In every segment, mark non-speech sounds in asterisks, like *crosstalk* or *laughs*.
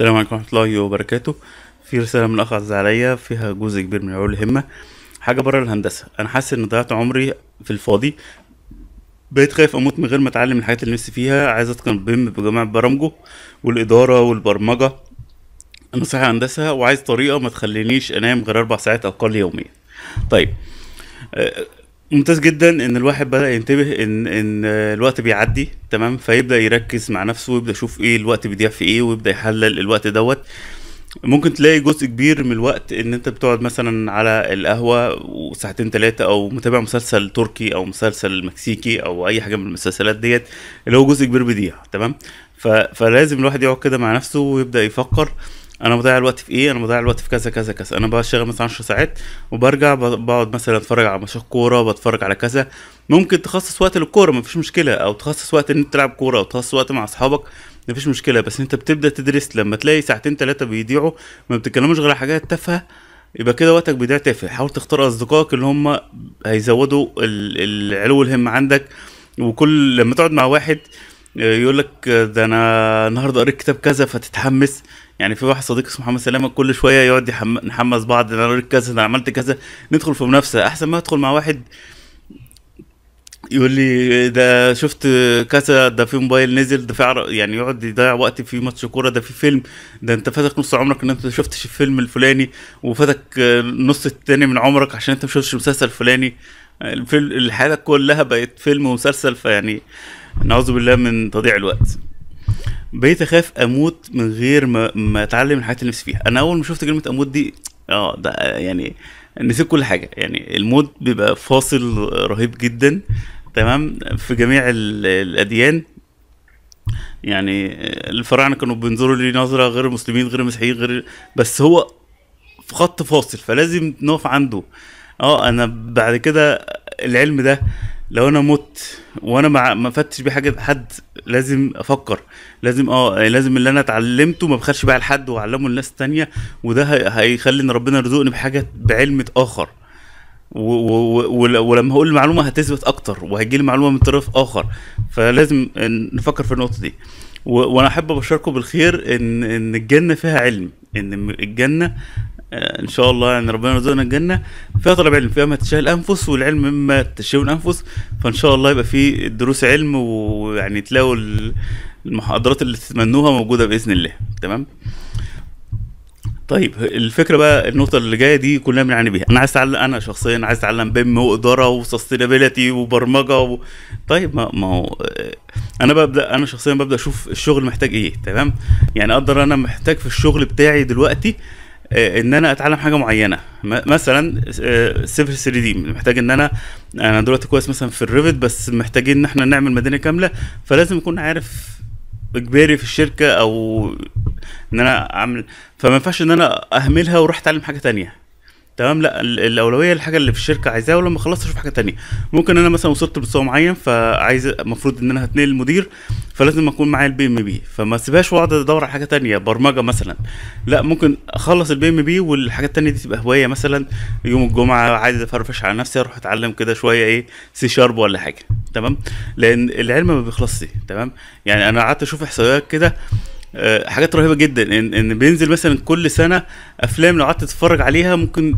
السلام عليكم ورحمة الله وبركاته في رسالة من الأخ عز عليا فيها جزء كبير من العلو الهمة حاجة بره الهندسة أنا حاسس إن ضيعت عمري في الفاضي بقيت خايف أموت من غير ما أتعلم الحاجات اللي نفسي فيها عايز أتقن بيم بجميع برامجه والإدارة والبرمجة نصيحة هندسة وعايز طريقة ما تخلينيش أنام غير أربع ساعات أقل يوميا طيب آه، ممتاز جدا ان الواحد بدا ينتبه ان ان الوقت بيعدي تمام فيبدا يركز مع نفسه ويبدا يشوف ايه الوقت بيضيع في ايه ويبدا يحلل الوقت دوت ممكن تلاقي جزء كبير من الوقت ان انت بتقعد مثلا على القهوه وساعتين ثلاثه او متابع مسلسل تركي او مسلسل مكسيكي او اي حاجه من المسلسلات ديت اللي هو جزء كبير بيضيع تمام فلازم الواحد يقعد كده مع نفسه ويبدا يفكر انا بضيع الوقت في ايه انا بضيع الوقت في كذا كذا كذا انا بشتغل مثلا 10 ساعات وبرجع بقعد مثلا اتفرج على ماتشات كوره بتفرج على كذا ممكن تخصص وقت للكوره مفيش مشكله او تخصص وقت ان انت تلعب كوره او تخصص وقت مع اصحابك مفيش مشكله بس انت بتبدا تدرس لما تلاقي ساعتين ثلاثه بيضيعوا ما بتتكلموش غير حاجات تافهه يبقى كده وقتك بيضيع تافه حاول تختار اصدقائك اللي هم هيزودوا العلو الهم عندك وكل لما تقعد مع واحد يقول لك ده انا النهارده قريت كتاب كذا فتتحمس يعني في واحد صديقي اسمه محمد سلامه كل شويه يقعد نحمس بعض ده انا قريت كذا ده انا عملت كذا ندخل في منافسه احسن ما ادخل مع واحد يقول لي ده شفت كذا ده في موبايل نزل ده في يعني يقعد يضيع وقت في ماتش كوره ده في فيلم ده انت فاتك نص عمرك ان انت ما شفتش الفيلم الفلاني وفاتك النص التاني من عمرك عشان انت ما شفتش المسلسل الفلاني الحياه كلها بقت فيلم ومسلسل فيعني في نعوذ بالله من تضييع الوقت بقيت اخاف اموت من غير ما, ما اتعلم الحاجات اللي نفسي فيها انا اول ما شفت كلمه اموت دي اه ده يعني نسيت كل حاجه يعني الموت بيبقى فاصل رهيب جدا تمام في جميع الاديان يعني الفراعنه كانوا بينظروا لي نظره غير المسلمين غير المسيحيين غير بس هو في خط فاصل فلازم نقف عنده اه انا بعد كده العلم ده لو انا مت وانا ما ما بيه حاجه حد لازم افكر لازم اه يعني لازم اللي انا اتعلمته ما بخلش بقى لحد واعلمه لناس تانية وده هيخلي ان ربنا يرزقني بحاجه بعلم اخر ولما هقول المعلومه هتثبت اكتر وهيجي لي معلومه من طرف اخر فلازم نفكر في النقطه دي وانا احب ابشركم بالخير ان ان الجنه فيها علم ان الجنه آه، ان شاء الله يعني ربنا يرزقنا الجنه فيها طلب علم فيها ما تشاء الانفس والعلم مما تشاء الانفس فان شاء الله يبقى في دروس علم ويعني تلاقوا المحاضرات اللي تتمنوها موجوده باذن الله تمام طيب الفكره بقى النقطه اللي جايه دي كلنا بنعاني بيها انا عايز اتعلم انا شخصيا عايز اتعلم بيم واداره وسستينابيلتي وبرمجه و... طيب ما ما هو آه، انا ببدا انا شخصيا ببدا اشوف الشغل محتاج ايه تمام يعني اقدر انا محتاج في الشغل بتاعي دلوقتي آه آه، ان انا اتعلم حاجه معينه مثلا آه، سيفل 3 دي محتاج ان انا انا دلوقتي كويس مثلا في الريفت بس محتاجين ان احنا نعمل مدينه كامله فلازم اكون عارف اجباري في الشركه او ان انا اعمل فما ينفعش ان انا اهملها واروح اتعلم حاجه تانية تمام لا الاولويه الحاجه اللي في الشركه عايزاها ولما اخلص اشوف حاجه تانية ممكن انا مثلا وصلت لمستوى معين فعايز المفروض ان انا هتنقل المدير فلازم اكون معايا البي ام بي فما سيبهاش واقعد ادور على حاجه تانية برمجه مثلا لا ممكن اخلص البي ام بي والحاجه التانية دي تبقى هوايه مثلا يوم الجمعه عايز افرفش على نفسي اروح اتعلم كده شويه ايه سي شارب ولا حاجه تمام لان العلم ما بيخلصش تمام يعني انا قعدت اشوف احصائيات كده آه، حاجات رهيبه جدا ان ان بينزل مثلا كل سنه افلام لو قعدت تتفرج عليها ممكن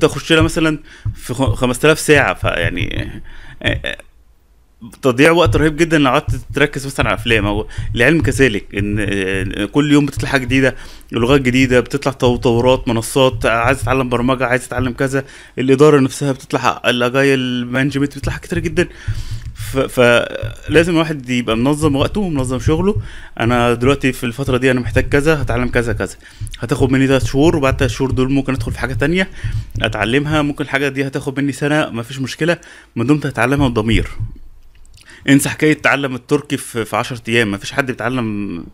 تخش لها مثلا في 5000 ساعه فيعني آه، آه، تضييع وقت رهيب جدا لو قعدت تركز مثلا على افلام او العلم كذلك ان كل يوم بتطلع حاجه جديده لغات جديده بتطلع تطورات منصات عايز تتعلم برمجه عايز تتعلم كذا الاداره نفسها بتطلع الاجايل مانجمنت بتطلع كتير جدا فلازم الواحد يبقى منظم وقته ومنظم شغله انا دلوقتي في الفتره دي انا محتاج كذا هتعلم كذا كذا هتاخد مني ثلاث شهور وبعد ثلاث شهور دول ممكن ادخل في حاجه تانية اتعلمها ممكن الحاجه دي هتاخد مني سنه مفيش مشكله ما دمت هتعلمها بضمير انسى حكايه تعلم التركي في, 10 ايام مفيش حد بيتعلم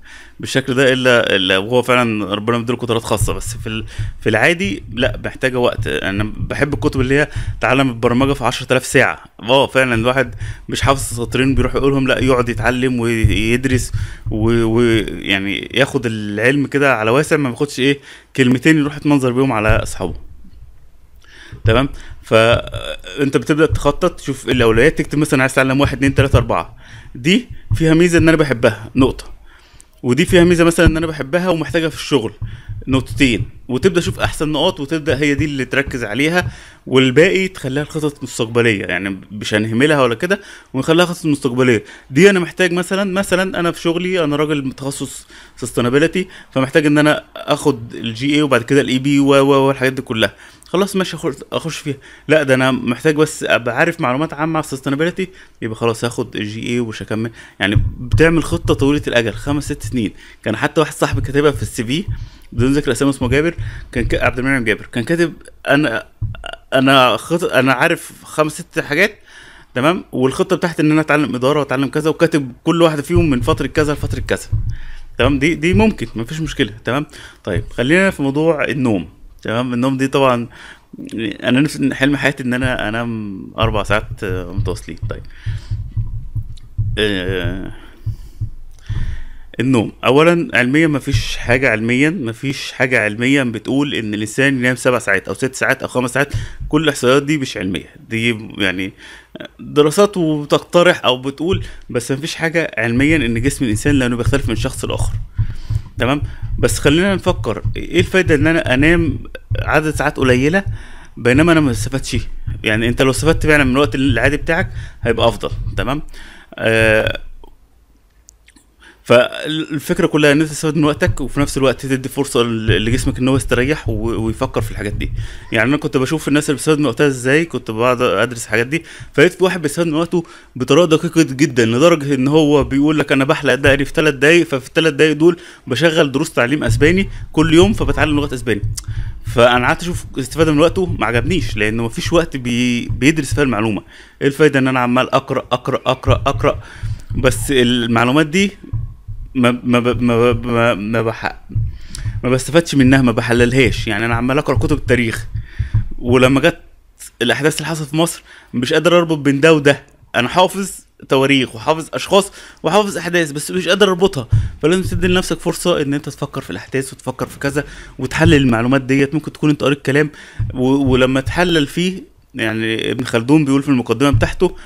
بالشكل ده الا الا وهو فعلا ربنا مديله قدرات خاصه بس في في العادي لا محتاجه وقت انا بحب الكتب اللي هي تعلم البرمجه في 10000 ساعه اه فعلا الواحد مش حافظ سطرين بيروح يقولهم لا يقعد يتعلم ويدرس ويعني ياخد العلم كده على واسع ما بياخدش ايه كلمتين يروح يتمنظر بيهم على اصحابه تمام فانت بتبدا تخطط تشوف الاولويات تكتب مثلا عايز اتعلم 1 2 3 4 دي فيها ميزه ان انا بحبها نقطه ودي فيها ميزه مثلا ان انا بحبها ومحتاجها في الشغل نقطتين وتبدا تشوف احسن نقاط وتبدا هي دي اللي تركز عليها والباقي تخليها الخطط المستقبليه يعني مش هنهملها ولا كده ونخليها خطط مستقبليه دي انا محتاج مثلا مثلا انا في شغلي انا راجل متخصص سستينابيلتي فمحتاج ان انا اخد الجي اي وبعد كده الاي بي e و والحاجات دي كلها خلاص ماشي اخش فيها لا ده انا محتاج بس ابقى عارف معلومات عامه على السستينابيلتي يبقى خلاص هاخد جي اي ومش هكمل يعني بتعمل خطه طويله الاجل خمس ست سنين كان حتى واحد صاحبي كاتبها في السي في بدون ذكر اسامه اسمه جابر كان ك... عبد المنعم جابر كان كاتب انا انا خط... انا عارف خمس ست حاجات تمام والخطه بتاعت ان انا اتعلم اداره واتعلم كذا وكاتب كل واحده فيهم من فتره كذا لفتره كذا تمام دي دي ممكن مفيش مشكله تمام طيب خلينا في موضوع النوم تمام النوم دي طبعا انا نفسي حلم حياتي ان انا انام اربع ساعات آه، متواصلين طيب آه النوم اولا علميا مفيش حاجه علميا مفيش حاجه علميا بتقول ان الانسان ينام سبع ساعات او ست ساعات او خمس ساعات كل الاحصائيات دي مش علميه دي يعني دراسات وتقترح او بتقول بس مفيش حاجه علميا ان جسم الانسان لانه بيختلف من شخص لاخر تمام بس خلينا نفكر ايه الفايده ان انا انام عدد ساعات قليله بينما انا ما استفدتش يعني انت لو استفدت فعلا من الوقت العادي بتاعك هيبقى افضل تمام آه فالفكره كلها ان انت تستفاد من وقتك وفي نفس الوقت تدي فرصه لجسمك ان هو يستريح ويفكر في الحاجات دي يعني انا كنت بشوف الناس اللي بتستفاد من وقتها ازاي كنت بقعد ادرس الحاجات دي فلقيت واحد بيستفاد من وقته بطريقه دقيقه جدا لدرجه ان هو بيقول لك انا بحلق دقري في ثلاث دقايق ففي الثلاث دقايق دول بشغل دروس تعليم اسباني كل يوم فبتعلم لغه اسباني فانا قعدت اشوف استفاده من وقته ما عجبنيش لان فيش وقت بي... بيدرس فيها المعلومه ايه الفايده ان انا عمال اقرا اقرا اقرا اقرا, أقرأ بس المعلومات دي ما ما ما ما, ما, بح... ما بستفادش منها ما بحللهاش يعني انا عمال اقرا كتب تاريخ ولما جت الاحداث اللي حصلت في مصر مش قادر اربط بين ده وده انا حافظ تواريخ وحافظ اشخاص وحافظ احداث بس مش قادر اربطها فلازم تدي لنفسك فرصه ان انت تفكر في الاحداث وتفكر في كذا وتحلل المعلومات ديت ممكن تكون انت قريت كلام و... ولما تحلل فيه يعني ابن خلدون بيقول في المقدمه بتاعته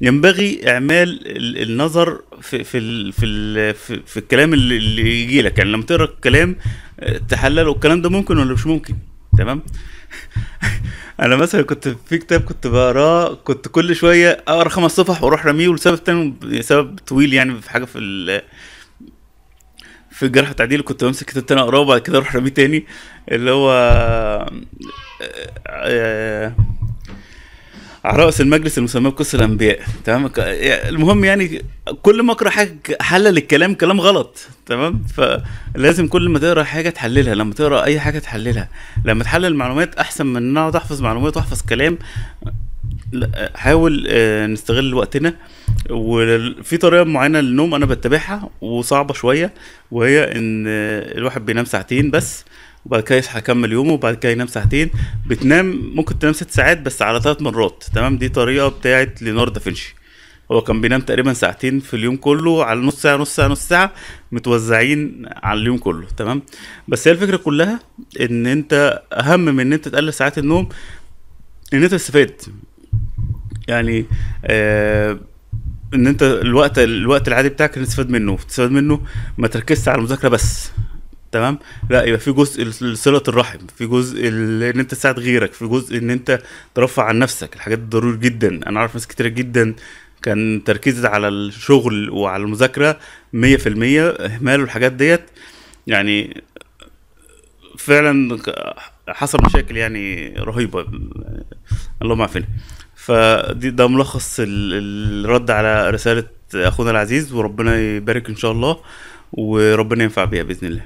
ينبغي اعمال النظر في في في في, في الكلام اللي يجي لك يعني لما تقرا الكلام آه، تحلله الكلام ده ممكن ولا مش ممكن تمام *laughs* انا مثلا كنت في كتاب كنت بقراه كنت كل شويه اقرا خمس صفح واروح راميه لسبب تاني سبب طويل يعني في حاجه في ال في الجرح التعديل كنت بمسك كتاب تاني اقراه وبعد كده اروح راميه تاني اللي هو آه، آه، على رأس المجلس المسمى بقصة الأنبياء تمام يعني المهم يعني كل ما أقرأ حاجة حلل الكلام كلام غلط تمام فلازم كل ما تقرأ حاجة تحللها لما تقرأ أي حاجة تحللها لما تحلل معلومات أحسن من إن أقعد أحفظ معلومات وأحفظ كلام حاول آه، نستغل وقتنا وفي طريقه معينه للنوم انا بتبعها وصعبه شويه وهي ان آه، الواحد بينام ساعتين بس وبعد كده يصحى يكمل يومه وبعد كده ينام ساعتين بتنام ممكن تنام ست ساعات بس على ثلاث مرات تمام دي طريقه بتاعت ليوناردو دافنشي هو كان بينام تقريبا ساعتين في اليوم كله على نص ساعه نص ساعه نص ساعه متوزعين على اليوم كله تمام بس هي الفكره كلها ان انت اهم من ان انت تقلل ساعات النوم ان انت تستفاد يعني آه ان انت الوقت الوقت العادي بتاعك تستفاد منه تستفاد منه ما تركزش على المذاكره بس تمام لا يبقى في جزء صله الرحم في جزء ان انت تساعد غيرك في جزء ان انت ترفع عن نفسك الحاجات دي ضروري جدا انا اعرف ناس كتير جدا كان تركيز على الشغل وعلى المذاكره 100% اهماله الحاجات ديت يعني فعلا حصل مشاكل يعني رهيبه اللهم عافينا فدي ده ملخص الرد على رساله اخونا العزيز وربنا يبارك ان شاء الله وربنا ينفع بيها باذن الله